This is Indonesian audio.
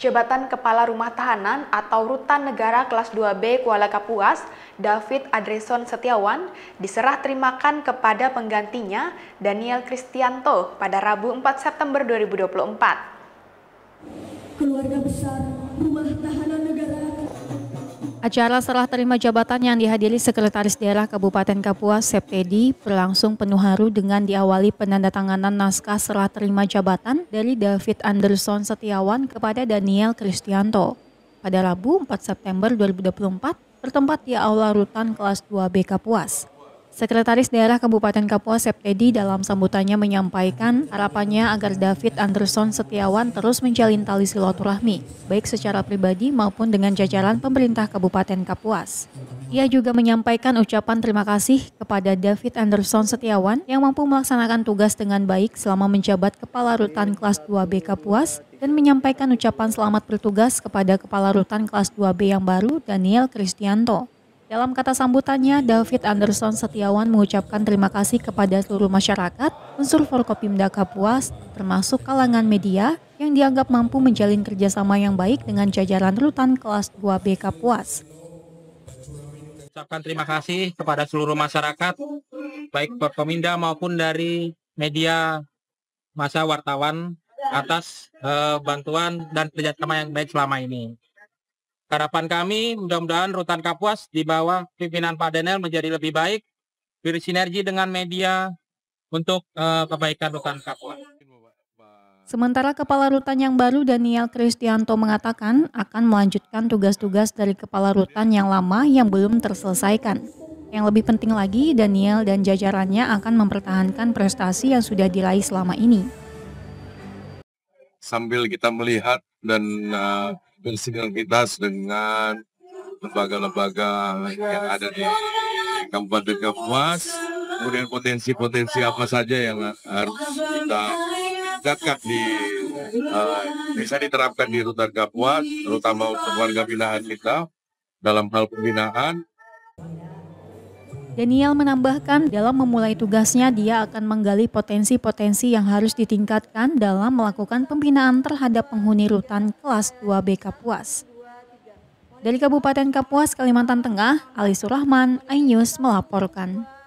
Jabatan Kepala Rumah Tahanan atau Rutan Negara Kelas 2B Kuala Kapuas, David Adreson Setiawan, diserah terimakan kepada penggantinya Daniel Kristianto pada Rabu 4 September 2024 keluarga besar, rumah tahanan negara. Acara serah terima jabatan yang dihadiri Sekretaris Daerah Kabupaten Kapuas Septedi berlangsung penuh haru dengan diawali penandatanganan naskah serah terima jabatan dari David Anderson Setiawan kepada Daniel Kristianto. Pada Rabu 4 September 2024 bertempat di Aula Rutan Kelas 2B Kapuas. Sekretaris Daerah Kabupaten Kapuas Septedi dalam sambutannya menyampaikan harapannya agar David Anderson Setiawan terus menjalin tali silaturahmi, baik secara pribadi maupun dengan jajaran pemerintah Kabupaten Kapuas. Ia juga menyampaikan ucapan terima kasih kepada David Anderson Setiawan yang mampu melaksanakan tugas dengan baik selama menjabat Kepala Rutan Kelas 2B Kapuas dan menyampaikan ucapan selamat bertugas kepada Kepala Rutan Kelas 2B yang baru Daniel Kristianto. Dalam kata sambutannya, David Anderson Setiawan mengucapkan terima kasih kepada seluruh masyarakat, unsur Forkopimda Kapuas, termasuk kalangan media, yang dianggap mampu menjalin kerjasama yang baik dengan jajaran rutan kelas 2B Kapuas. Ucapkan terima kasih kepada seluruh masyarakat, baik Forkopimda maupun dari media masa wartawan atas uh, bantuan dan kerjasama yang baik selama ini. Harapan kami mudah-mudahan Rutan Kapuas di bawah pimpinan Pak Daniel menjadi lebih baik, bersinergi dengan media untuk uh, kebaikan Rutan Kapuas. Sementara Kepala Rutan yang baru Daniel Kristianto mengatakan akan melanjutkan tugas-tugas dari Kepala Rutan yang lama yang belum terselesaikan. Yang lebih penting lagi, Daniel dan jajarannya akan mempertahankan prestasi yang sudah diraih selama ini. Sambil kita melihat dan uh, kita dengan lembaga-lembaga yang ada di Kabupaten Kapuas. Kemudian potensi-potensi apa saja yang harus kita tingkatkan di uh, bisa diterapkan di Rutan Kapuas, terutama untuk warga binaan kita dalam hal pembinaan Daniel menambahkan, dalam memulai tugasnya, dia akan menggali potensi-potensi yang harus ditingkatkan dalam melakukan pembinaan terhadap penghuni rutan kelas 2B Kapuas. Dari Kabupaten Kapuas, Kalimantan Tengah, Ali Surahman, iNews melaporkan.